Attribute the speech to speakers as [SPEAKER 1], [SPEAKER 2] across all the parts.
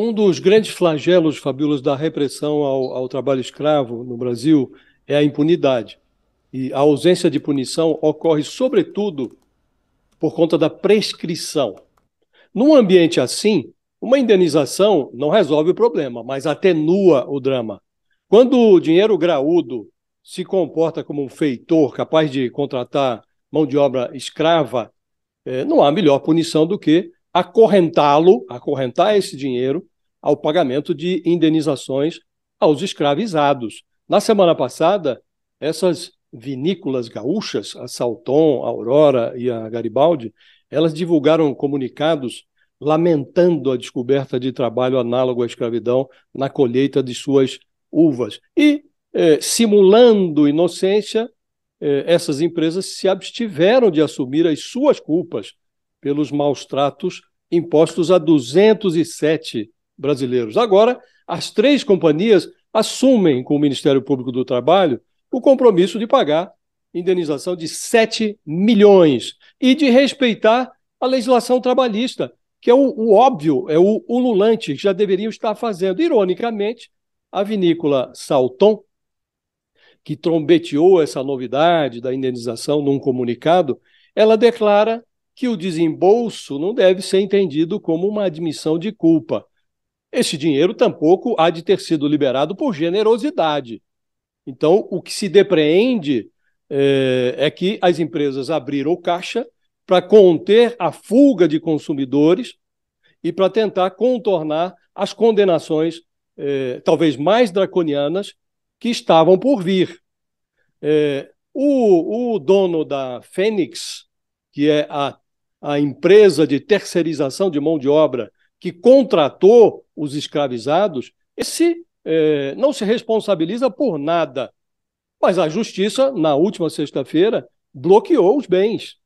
[SPEAKER 1] Um dos grandes flagelos, Fabíolos, da repressão ao, ao, trabalho escravo no Brasil é a impunidade. E a ausência de punição ocorre, sobretudo, por conta da prescrição. Num ambiente assim, uma indenização não resolve o problema, mas atenua o drama. Quando o dinheiro graúdo se comporta como um feitor capaz de contratar mão de obra escrava, eh, não há melhor punição do que acorrentá-lo, acorrentar esse dinheiro ao pagamento de indenizações aos escravizados. Na semana passada, essas vinícolas gaúchas, a Salton, a Aurora e a Garibaldi, elas divulgaram comunicados lamentando a descoberta de trabalho análogo à escravidão na colheita de suas uvas. E, eh, simulando inocência, eh, essas empresas se abstiveram de assumir as suas culpas pelos maus tratos impostos a 207 brasileiros. Agora, as três companhias assumem com o Ministério Público do Trabalho o compromisso de pagar indenização de 7 milhões e de respeitar a legislação trabalhista, que é o, o óbvio, é o ululante, que já deveriam estar fazendo. Ironicamente, a vinícola Salton, que trombeteou essa novidade da indenização num comunicado, ela declara que o desembolso não deve ser entendido como uma admissão de culpa, esse dinheiro tampouco há de ter sido liberado por generosidade. Então, o que se depreende é, é que as empresas abriram caixa para conter a fuga de consumidores e para tentar contornar as condenações, eh, talvez mais draconianas, que estavam por vir. Eh, o, o, dono da Fênix, que é a, a empresa de terceirização de mão de obra que contratou os escravizados, esse é, não se responsabiliza por nada. Mas a justiça, na última sexta-feira, bloqueou os bens.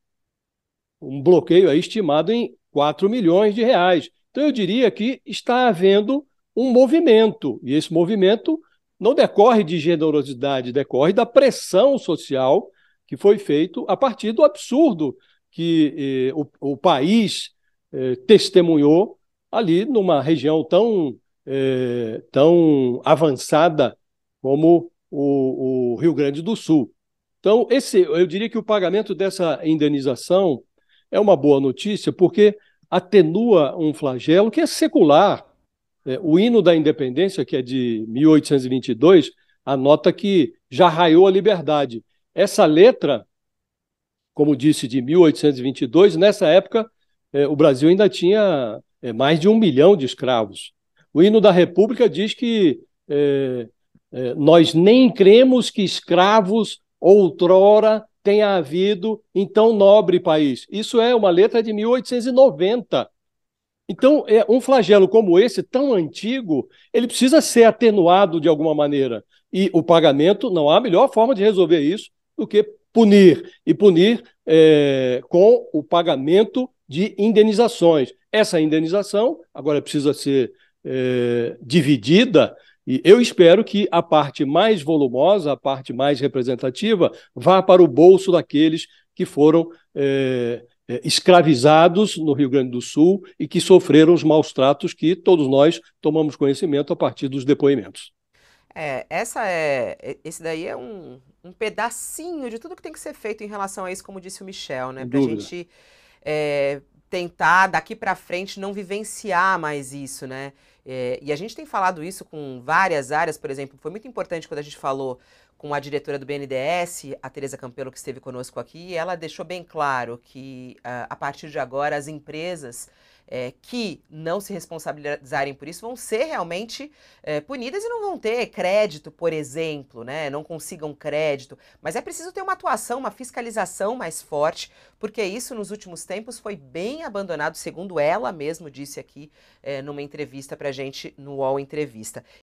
[SPEAKER 1] Um bloqueio é estimado em 4 milhões de reais. Então, eu diria que está havendo um movimento, e esse movimento não decorre de generosidade, decorre da pressão social que foi feito a partir do absurdo que eh, o, o, país eh, testemunhou ali numa região tão, é, tão avançada como o, o, Rio Grande do Sul. Então, esse, eu diria que o pagamento dessa indenização é uma boa notícia, porque atenua um flagelo que é secular. É, o hino da independência, que é de 1822, anota que já raiou a liberdade. Essa letra, como disse, de 1822, nessa época é, o Brasil ainda tinha é, mais de um milhão de escravos. O hino da República diz que é, é, nós nem cremos que escravos outrora tenha havido em tão nobre país. Isso é uma letra de 1890. Então, é, um flagelo como esse, tão antigo, ele precisa ser atenuado de alguma maneira. E o pagamento, não há melhor forma de resolver isso do que punir. E punir é, com o pagamento de indenizações. Essa indenização agora precisa ser é, dividida e eu espero que a parte mais volumosa, a parte mais representativa, vá para o bolso daqueles que foram é, é escravizados no Rio Grande do Sul e que sofreram os maus tratos que todos nós tomamos conhecimento a partir dos depoimentos.
[SPEAKER 2] É, essa é, é esse daí é um, um pedacinho de tudo que tem que ser feito em relação a isso, como disse o Michel, né? Para a gente é, tentar daqui para frente não vivenciar mais isso, né? É, e a gente tem falado isso com várias áreas, por exemplo, foi muito importante quando a gente falou com a diretora do BNDES, a Tereza Campelo, que esteve conosco aqui, ela deixou bem claro que, ah, a partir de agora, as empresas é, que não se responsabilizarem por isso vão ser realmente é, punidas e não vão ter crédito, por exemplo, né? não consigam crédito. Mas é preciso ter uma atuação, uma fiscalização mais forte, porque isso nos últimos tempos foi bem abandonado, segundo ela mesmo disse aqui é, numa entrevista para a gente no UOL Entrevista.